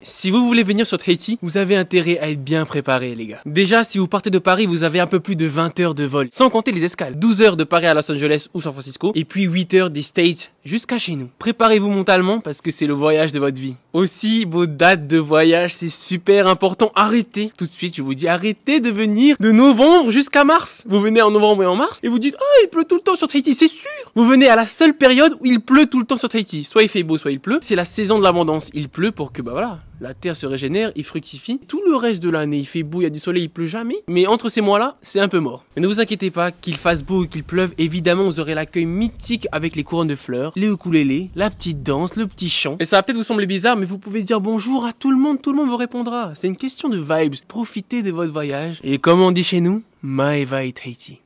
Si vous voulez venir sur Tahiti, vous avez intérêt à être bien préparé les gars. Déjà, si vous partez de Paris, vous avez un peu plus de 20 heures de vol, sans compter les escales. 12 heures de Paris à Los Angeles ou San Francisco, et puis 8 heures des States jusqu'à chez nous. Préparez-vous mentalement parce que c'est le voyage de votre vie. Aussi, vos dates de voyage, c'est super important. Arrêtez tout de suite, je vous dis, arrêtez de venir de novembre jusqu'à mars. Vous venez en novembre et en mars, et vous dites, oh, il pleut tout le temps sur Tahiti, c'est sûr. Vous venez à la seule période où il pleut tout le temps sur Tahiti. Soit il fait beau, soit il pleut. C'est la saison de l'abondance. Il pleut pour que, bah voilà, la terre se régénère, il fructifie. Tout le reste de l'année, il fait beau, il y a du soleil, il pleut jamais. Mais entre ces mois-là, c'est un peu mort. Mais ne vous inquiétez pas, qu'il fasse beau ou qu'il pleuve, évidemment, vous aurez l'accueil mythique avec les couronnes de fleurs, les ukulélés, la petite danse, le petit chant. Et ça va peut-être vous sembler bizarre, mais vous pouvez dire bonjour à tout le monde, tout le monde vous répondra. C'est une question de vibes. Profitez de votre voyage. Et comme on dit chez nous, my et Haiti.